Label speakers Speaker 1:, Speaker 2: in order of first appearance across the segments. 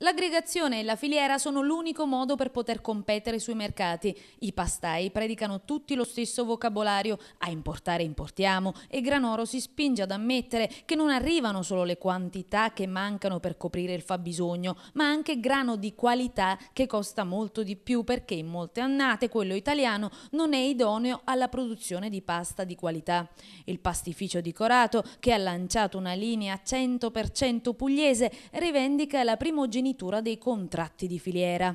Speaker 1: L'aggregazione e la filiera sono l'unico modo per poter competere sui mercati. I pastai predicano tutti lo stesso vocabolario, a importare importiamo e Granoro si spinge ad ammettere che non arrivano solo le quantità che mancano per coprire il fabbisogno, ma anche grano di qualità che costa molto di più perché in molte annate quello italiano non è idoneo alla produzione di pasta di qualità. Il pastificio di Corato, che ha lanciato una linea 100% pugliese, rivendica la primogenitura rifinitura dei contratti di filiera.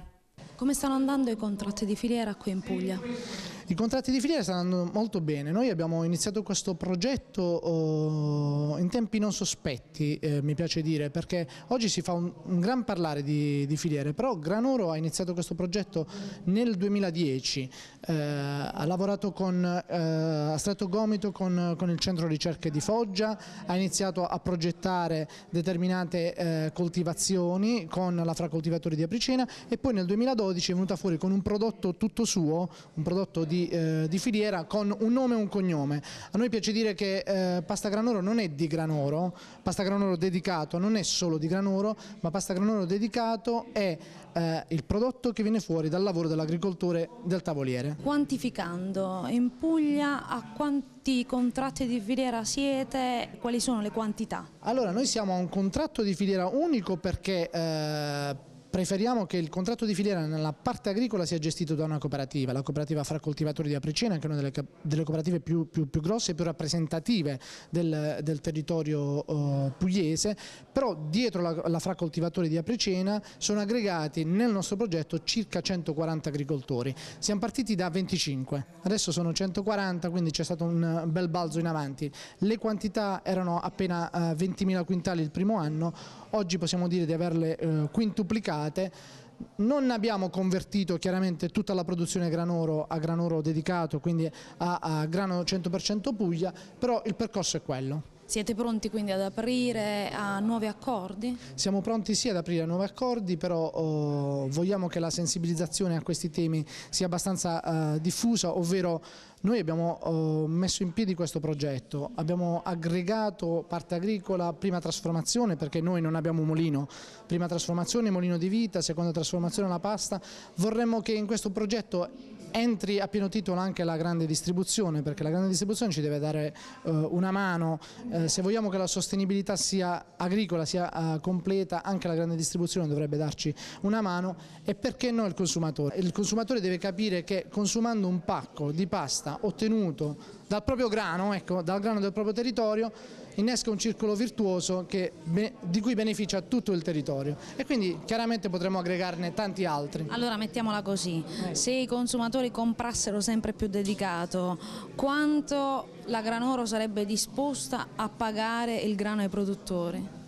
Speaker 1: Come stanno andando i contratti di filiera qui in Puglia?
Speaker 2: I contratti di filiera stanno andando molto bene, noi abbiamo iniziato questo progetto oh, in tempi non sospetti, eh, mi piace dire, perché oggi si fa un, un gran parlare di, di, filiere, però Granuro ha iniziato questo progetto nel 2010, eh, ha lavorato con, eh, a stretto gomito con, con, il centro ricerche di Foggia, ha iniziato a progettare determinate eh, coltivazioni con la Fra di Apricena e poi nel 2012 è venuta fuori con un prodotto tutto suo, un prodotto di di, eh, di, filiera con un nome e un cognome. A noi piace dire che eh, Pasta Granoro non è di Granoro, Pasta Granoro dedicato non è solo di Granoro, ma Pasta Granoro dedicato è eh, il prodotto che viene fuori dal lavoro dell'agricoltore del tavoliere.
Speaker 1: Quantificando, in Puglia a quanti contratti di filiera siete quali sono le quantità?
Speaker 2: Allora, noi siamo a un contratto di filiera unico perché eh, preferiamo che il contratto di filiera nella parte agricola sia gestito da una cooperativa, la cooperativa fra coltivatori di Apricena, che è una delle, delle cooperative più, più, più, grosse e più rappresentative del, del territorio uh, pugliese, però dietro la, la fra coltivatori di Apricena sono aggregati nel nostro progetto circa 140 agricoltori, siamo partiti da 25, adesso sono 140 quindi c'è stato un bel balzo in avanti, le quantità erano appena uh, eh, 20.000 quintali il primo anno, oggi possiamo dire di averle uh, eh, quintuplicate coltivate, non abbiamo convertito chiaramente tutta la produzione granoro a granoro dedicato, quindi a, a grano 100% Puglia, però il percorso è quello.
Speaker 1: Siete pronti quindi ad aprire a nuovi accordi?
Speaker 2: Siamo pronti sì ad aprire a nuovi accordi, però oh, vogliamo che la sensibilizzazione a questi temi sia abbastanza eh, diffusa, ovvero noi abbiamo oh, messo in piedi questo progetto, abbiamo aggregato parte agricola, prima trasformazione perché noi non abbiamo un molino, prima trasformazione, molino di vita, seconda trasformazione la pasta, vorremmo che in questo progetto entri a pieno titolo anche la grande distribuzione perché la grande distribuzione ci deve dare eh, una mano, eh, se vogliamo che la sostenibilità sia agricola, sia eh, completa, anche la grande distribuzione dovrebbe darci una mano e perché no il consumatore? Il consumatore deve capire che consumando un pacco di pasta raccolta ottenuto dal proprio grano, ecco, dal grano del proprio territorio, innesca un circolo virtuoso che, di cui beneficia tutto il territorio e quindi
Speaker 1: chiaramente potremmo aggregarne tanti altri. Allora mettiamola così, se i consumatori comprassero sempre più dedicato, quanto la Granoro sarebbe disposta a pagare il grano ai produttori?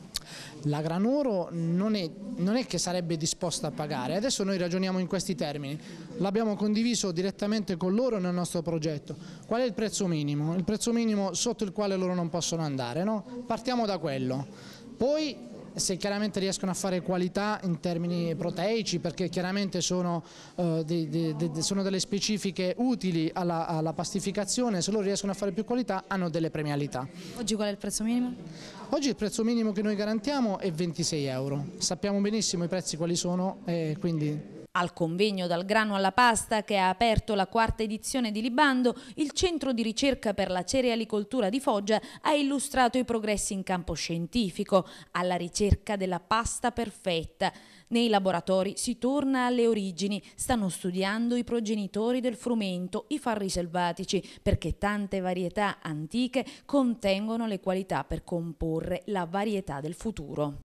Speaker 2: la Granuro non è, non è, che sarebbe disposta a pagare, adesso noi ragioniamo in questi termini, l'abbiamo condiviso direttamente con loro nel nostro progetto, qual è il prezzo minimo? Il prezzo minimo sotto il quale loro non possono andare, no? partiamo da quello, poi se chiaramente riescono a fare qualità in termini proteici perché chiaramente sono, eh, dei, dei, dei, sono delle specifiche utili alla, alla, pastificazione, se loro riescono a fare più qualità hanno delle premialità. Oggi qual è il prezzo minimo? Oggi il prezzo minimo che noi garantiamo è 26 euro, sappiamo benissimo i prezzi quali
Speaker 1: sono e quindi al convegno Dal grano alla pasta che ha aperto la quarta edizione di Libando, il Centro di ricerca per la cerealicoltura di Foggia ha illustrato i progressi in campo scientifico, alla ricerca della pasta perfetta. Nei laboratori si torna alle origini, stanno studiando i progenitori del frumento, i farri selvatici, perché tante varietà antiche contengono le qualità per comporre la varietà del futuro.